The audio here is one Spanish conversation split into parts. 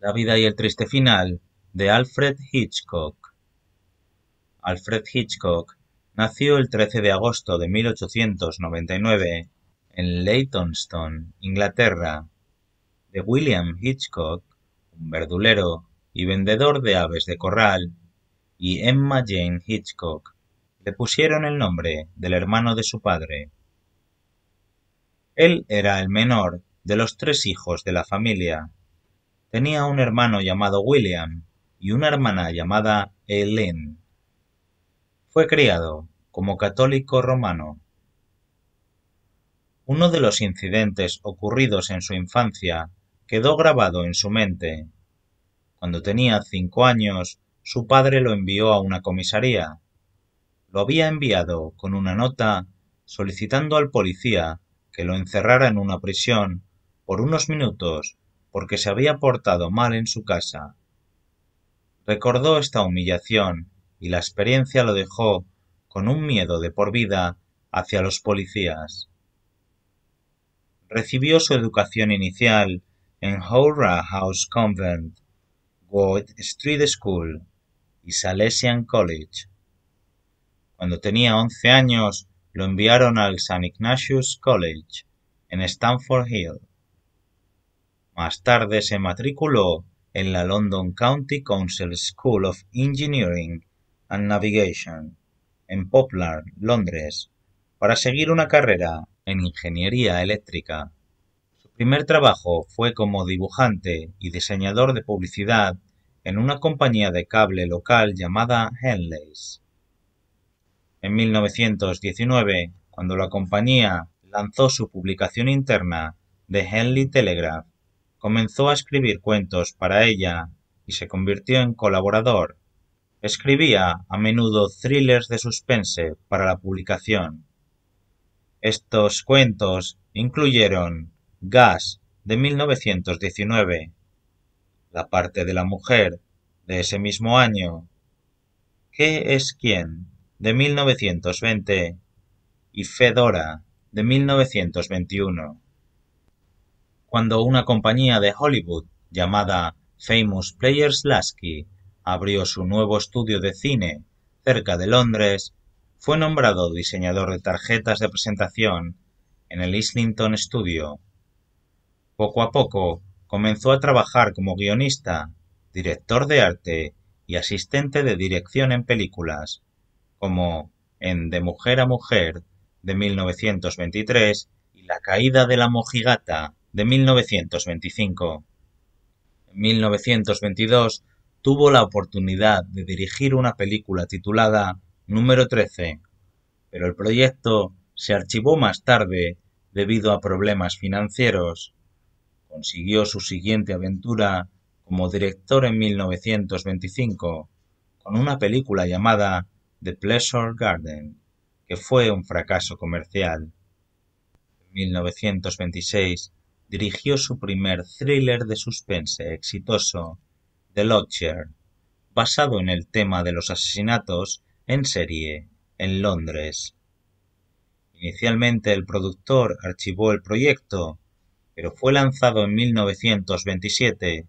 La vida y el triste final de Alfred Hitchcock. Alfred Hitchcock nació el 13 de agosto de 1899 en Leytonstone, Inglaterra, de William Hitchcock, un verdulero y vendedor de aves de corral, y Emma Jane Hitchcock. Le pusieron el nombre del hermano de su padre. Él era el menor de los tres hijos de la familia. Tenía un hermano llamado William y una hermana llamada Eileen. Fue criado como católico romano. Uno de los incidentes ocurridos en su infancia quedó grabado en su mente. Cuando tenía cinco años, su padre lo envió a una comisaría. Lo había enviado con una nota solicitando al policía que lo encerrara en una prisión por unos minutos porque se había portado mal en su casa. Recordó esta humillación y la experiencia lo dejó con un miedo de por vida hacia los policías. Recibió su educación inicial en Howrah House Convent, Wood Street School y Salesian College. Cuando tenía 11 años, lo enviaron al St. Ignatius College en Stamford Hill. Más tarde se matriculó en la London County Council School of Engineering and Navigation, en Poplar, Londres, para seguir una carrera en ingeniería eléctrica. Su primer trabajo fue como dibujante y diseñador de publicidad en una compañía de cable local llamada Henley's. En 1919, cuando la compañía lanzó su publicación interna, The Henley Telegraph, Comenzó a escribir cuentos para ella y se convirtió en colaborador. Escribía a menudo thrillers de suspense para la publicación. Estos cuentos incluyeron Gas de 1919, La parte de la mujer de ese mismo año, ¿Qué es quién? de 1920 y Fedora de 1921 cuando una compañía de Hollywood llamada Famous Players Lasky abrió su nuevo estudio de cine cerca de Londres, fue nombrado diseñador de tarjetas de presentación en el Islington Studio. Poco a poco comenzó a trabajar como guionista, director de arte y asistente de dirección en películas, como en De Mujer a Mujer de 1923 y La Caída de la Mojigata de 1925. En 1922 tuvo la oportunidad de dirigir una película titulada Número 13, pero el proyecto se archivó más tarde debido a problemas financieros. Consiguió su siguiente aventura como director en 1925 con una película llamada The Pleasure Garden, que fue un fracaso comercial. En 1926 dirigió su primer thriller de suspense exitoso, "The Lodger", basado en el tema de los asesinatos en serie en Londres. Inicialmente el productor archivó el proyecto, pero fue lanzado en 1927,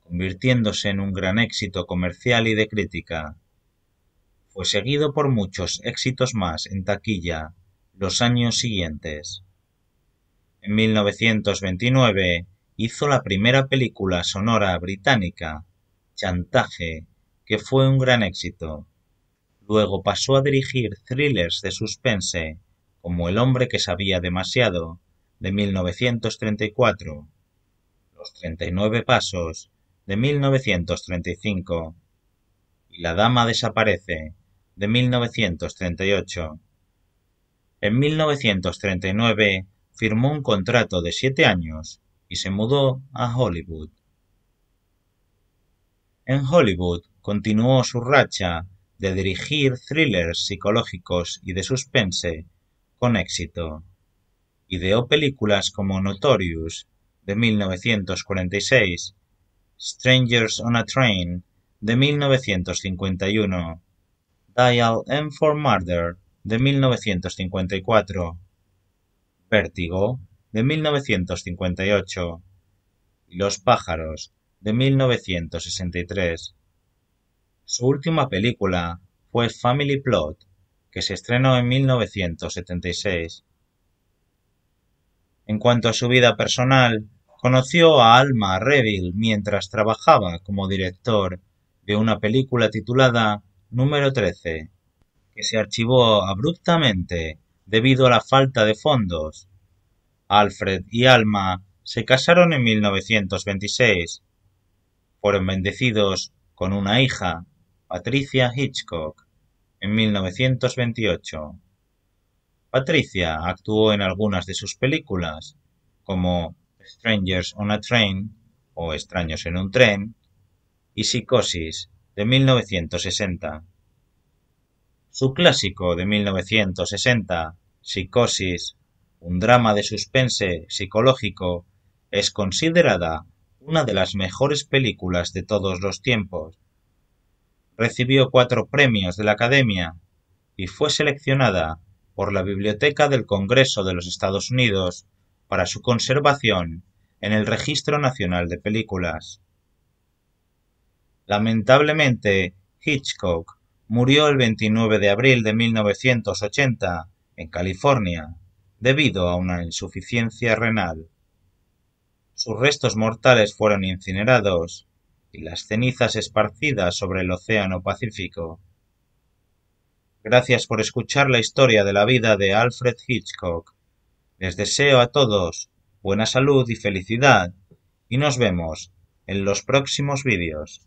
convirtiéndose en un gran éxito comercial y de crítica. Fue seguido por muchos éxitos más en taquilla los años siguientes. En 1929 hizo la primera película sonora británica, Chantaje, que fue un gran éxito. Luego pasó a dirigir thrillers de suspense, como El hombre que sabía demasiado, de 1934, Los 39 pasos, de 1935, y La dama desaparece, de 1938. En 1939 firmó un contrato de siete años y se mudó a Hollywood. En Hollywood continuó su racha de dirigir thrillers psicológicos y de suspense con éxito. Ideó películas como Notorious de 1946, Strangers on a Train de 1951, Dial M for Murder de 1954, Pértigo, de 1958 y Los pájaros de 1963. Su última película fue Family Plot, que se estrenó en 1976. En cuanto a su vida personal, conoció a Alma Reville mientras trabajaba como director de una película titulada Número 13, que se archivó abruptamente debido a la falta de fondos. Alfred y Alma se casaron en 1926. Fueron bendecidos con una hija, Patricia Hitchcock, en 1928. Patricia actuó en algunas de sus películas, como Strangers on a Train o Extraños en un tren y Psicosis de 1960. Su clásico de 1960 Psicosis, un drama de suspense psicológico, es considerada una de las mejores películas de todos los tiempos. Recibió cuatro premios de la Academia y fue seleccionada por la Biblioteca del Congreso de los Estados Unidos para su conservación en el Registro Nacional de Películas. Lamentablemente, Hitchcock murió el 29 de abril de 1980 en California, debido a una insuficiencia renal. Sus restos mortales fueron incinerados y las cenizas esparcidas sobre el Océano Pacífico. Gracias por escuchar la historia de la vida de Alfred Hitchcock. Les deseo a todos buena salud y felicidad, y nos vemos en los próximos vídeos.